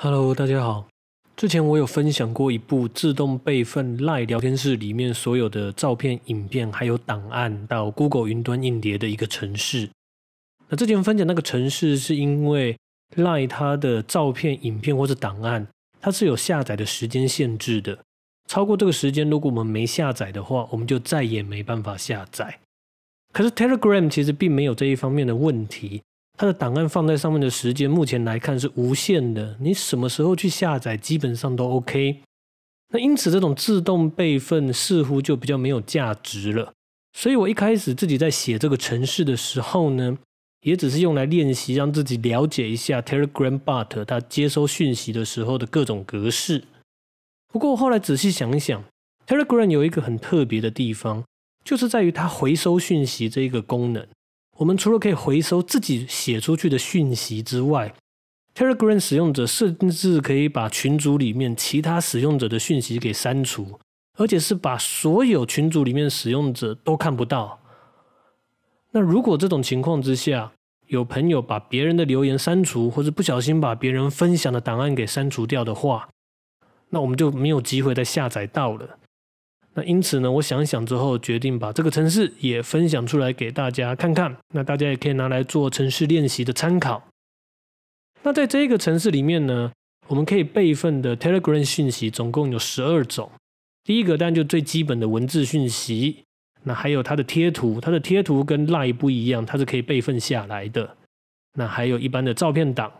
Hello，大家好。之前我有分享过一部自动备份 Line 聊天室里面所有的照片、影片还有档案到 Google 云端硬碟的一个程式。那之前分享那个程式是因为 Line 它的照片、影片或者档案，它是有下载的时间限制的。超过这个时间，如果我们没下载的话，我们就再也没办法下载。可是 Telegram 其实并没有这一方面的问题。它的档案放在上面的时间，目前来看是无限的。你什么时候去下载，基本上都 OK。那因此，这种自动备份似乎就比较没有价值了。所以，我一开始自己在写这个程式的时候呢，也只是用来练习，让自己了解一下 Telegram Bot 它接收讯息的时候的各种格式。不过，我后来仔细想一想，Telegram 有一个很特别的地方，就是在于它回收讯息这一个功能。我们除了可以回收自己写出去的讯息之外，Telegram 使用者甚至可以把群组里面其他使用者的讯息给删除，而且是把所有群组里面使用者都看不到。那如果这种情况之下，有朋友把别人的留言删除，或者不小心把别人分享的档案给删除掉的话，那我们就没有机会再下载到了。那因此呢，我想想之后，决定把这个城市也分享出来给大家看看。那大家也可以拿来做城市练习的参考。那在这一个城市里面呢，我们可以备份的 Telegram 讯息总共有十二种。第一个当然就最基本的文字讯息，那还有它的贴图，它的贴图跟 Lie 不一样，它是可以备份下来的。那还有一般的照片档，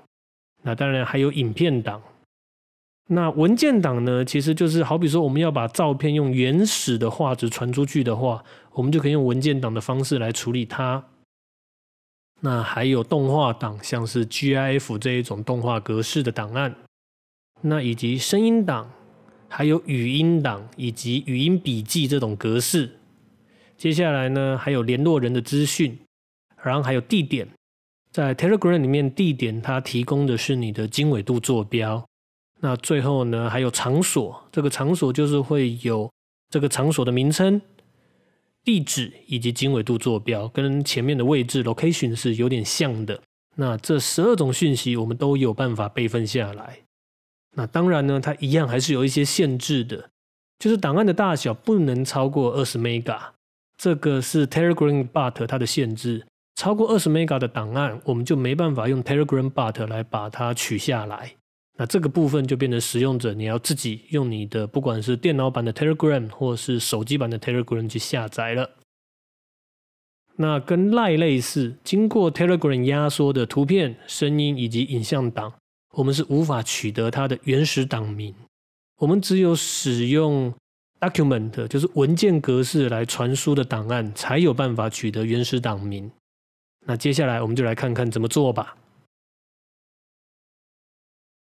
那当然还有影片档。那文件档呢？其实就是好比说，我们要把照片用原始的画质传出去的话，我们就可以用文件档的方式来处理它。那还有动画档，像是 GIF 这一种动画格式的档案，那以及声音档，还有语音档以及语音笔记这种格式。接下来呢，还有联络人的资讯，然后还有地点，在 Telegram 里面，地点它提供的是你的经纬度坐标。那最后呢，还有场所，这个场所就是会有这个场所的名称、地址以及经纬度坐标，跟前面的位置 （location） 是有点像的。那这十二种讯息，我们都有办法备份下来。那当然呢，它一样还是有一些限制的，就是档案的大小不能超过二十 mega，这个是 Telegram Bot 它的限制。超过二十 mega 的档案，我们就没办法用 Telegram Bot 来把它取下来。那这个部分就变成使用者你要自己用你的不管是电脑版的 Telegram 或是手机版的 Telegram 去下载了。那跟赖类似，经过 Telegram 压缩的图片、声音以及影像档，我们是无法取得它的原始档名。我们只有使用 Document，就是文件格式来传输的档案，才有办法取得原始档名。那接下来我们就来看看怎么做吧。